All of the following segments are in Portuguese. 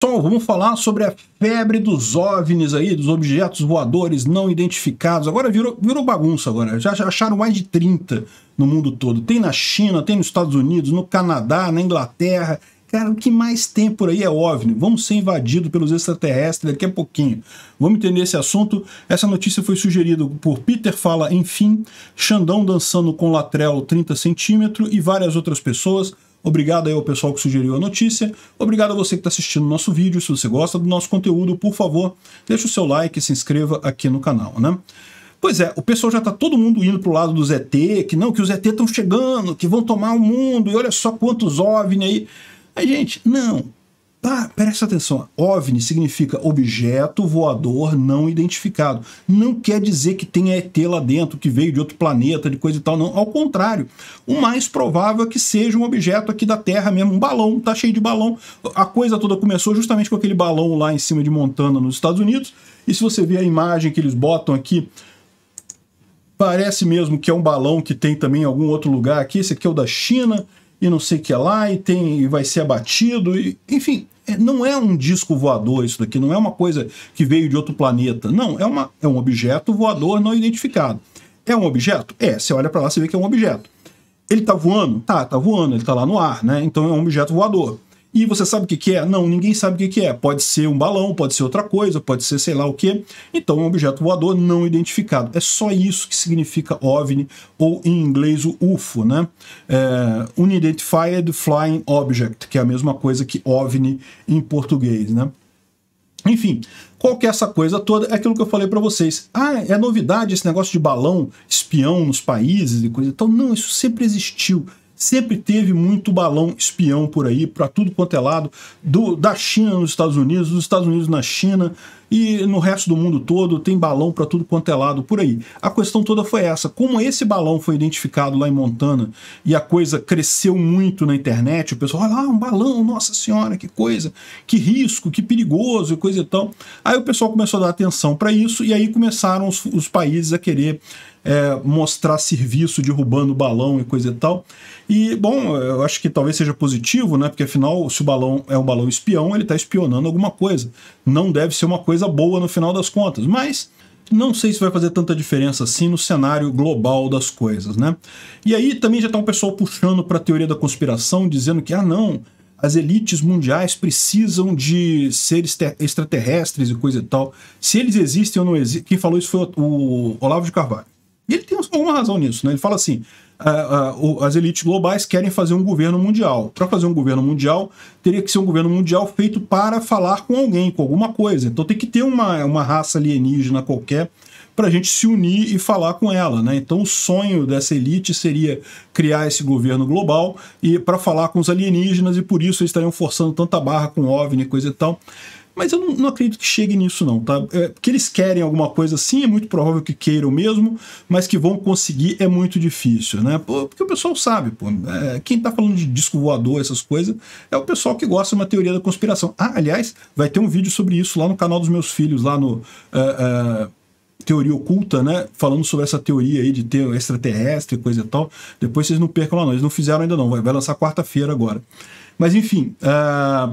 Tom, vamos falar sobre a febre dos OVNIs aí, dos objetos voadores não identificados. Agora virou, virou bagunça agora. Já acharam mais de 30 no mundo todo. Tem na China, tem nos Estados Unidos, no Canadá, na Inglaterra. Cara, o que mais tem por aí é OVNI. Vamos ser invadidos pelos extraterrestres daqui a pouquinho. Vamos entender esse assunto. Essa notícia foi sugerida por Peter Fala, enfim, Xandão dançando com Latrel 30 centímetros e várias outras pessoas. Obrigado aí ao pessoal que sugeriu a notícia. Obrigado a você que está assistindo o nosso vídeo. Se você gosta do nosso conteúdo, por favor, deixa o seu like e se inscreva aqui no canal, né? Pois é, o pessoal já está todo mundo indo pro lado do ZT, que não, que os ZT estão chegando, que vão tomar o mundo, e olha só quantos OVNI aí. Aí, gente, não, Pá, tá, presta atenção, OVNI significa objeto voador não identificado. Não quer dizer que tenha ET lá dentro, que veio de outro planeta, de coisa e tal, não. Ao contrário, o mais provável é que seja um objeto aqui da Terra mesmo, um balão, tá cheio de balão. A coisa toda começou justamente com aquele balão lá em cima de Montana, nos Estados Unidos. E se você ver a imagem que eles botam aqui, parece mesmo que é um balão que tem também em algum outro lugar aqui. Esse aqui é o da China, e não sei o que lá, e tem e vai ser abatido, e, enfim, é, não é um disco voador isso daqui, não é uma coisa que veio de outro planeta. Não, é, uma, é um objeto voador não identificado. É um objeto? É, você olha para lá, você vê que é um objeto. Ele está voando? Tá, está voando, ele está lá no ar, né? Então é um objeto voador. E você sabe o que, que é? Não, ninguém sabe o que, que é. Pode ser um balão, pode ser outra coisa, pode ser sei lá o que. Então, um objeto voador não identificado. É só isso que significa OVNI, ou em inglês o UFO, né? É, Unidentified Flying Object, que é a mesma coisa que OVNI em português, né? Enfim, qual que é essa coisa toda? É aquilo que eu falei para vocês. Ah, é novidade esse negócio de balão espião nos países e coisa e tal. Não, isso sempre existiu sempre teve muito balão espião por aí, para tudo quanto é lado, do, da China nos Estados Unidos, dos Estados Unidos na China, e no resto do mundo todo tem balão para tudo quanto é lado por aí. A questão toda foi essa: como esse balão foi identificado lá em Montana e a coisa cresceu muito na internet, o pessoal, olha lá, ah, um balão, nossa senhora, que coisa, que risco, que perigoso e coisa e tal. Aí o pessoal começou a dar atenção para isso e aí começaram os, os países a querer é, mostrar serviço derrubando balão e coisa e tal. E, bom, eu acho que talvez seja positivo, né? Porque afinal, se o balão é um balão espião, ele está espionando alguma coisa. Não deve ser uma coisa coisa boa no final das contas, mas não sei se vai fazer tanta diferença assim no cenário global das coisas, né? E aí também já tá um pessoal puxando para a teoria da conspiração, dizendo que ah não, as elites mundiais precisam de seres extraterrestres e coisa e tal. Se eles existem ou não existem, quem falou isso foi o Olavo de Carvalho. E ele tem alguma razão nisso, né? Ele fala assim: uh, uh, as elites globais querem fazer um governo mundial. Para fazer um governo mundial, teria que ser um governo mundial feito para falar com alguém, com alguma coisa. Então tem que ter uma, uma raça alienígena qualquer para a gente se unir e falar com ela. Né? Então, o sonho dessa elite seria criar esse governo global e para falar com os alienígenas, e por isso eles estariam forçando tanta barra com OVNI e coisa e tal. Mas eu não, não, acredito que chegue nisso, não, tá? É, que eles querem alguma coisa assim, é muito provável que queiram mesmo, mas que vão conseguir é muito difícil, né? Porque o pessoal sabe, pô. É, quem tá falando de disco voador, essas coisas, é o pessoal que gosta de uma teoria da conspiração. Ah, aliás, vai ter um vídeo sobre isso lá no canal dos meus filhos, lá no. É, é, teoria oculta, né? Falando sobre essa teoria aí de ter extraterrestre, coisa e tal. Depois vocês não percam lá, não. Eles não fizeram ainda, não. Vai, vai lançar quarta-feira agora. Mas enfim, é,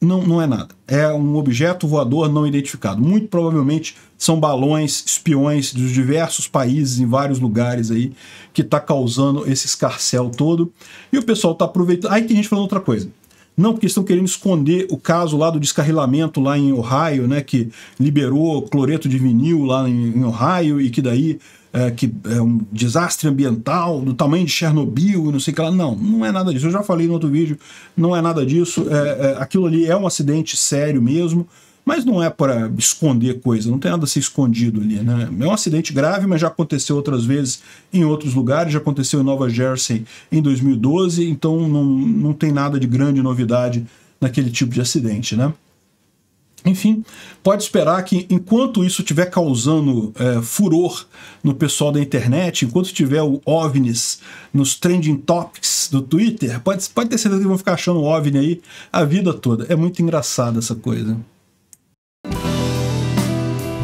não, não é nada. É um objeto voador não identificado. Muito provavelmente são balões, espiões dos diversos países, em vários lugares aí, que está causando esse escarcel todo. E o pessoal está aproveitando. Aí tem gente falando outra coisa. Não, porque estão querendo esconder o caso lá do descarrilamento lá em Ohio, né, que liberou cloreto de vinil lá em, em Ohio e que daí é, que é um desastre ambiental do tamanho de Chernobyl, não sei o que lá. Não, não é nada disso. Eu já falei no outro vídeo, não é nada disso. É, é, aquilo ali é um acidente sério mesmo. Mas não é para esconder coisa, não tem nada a ser escondido ali, né? É um acidente grave, mas já aconteceu outras vezes em outros lugares, já aconteceu em Nova Jersey em 2012, então não, não tem nada de grande novidade naquele tipo de acidente, né? Enfim, pode esperar que enquanto isso estiver causando é, furor no pessoal da internet, enquanto tiver o OVNIs nos trending topics do Twitter, pode, pode ter certeza que vão ficar achando OVNI aí a vida toda. É muito engraçada essa coisa.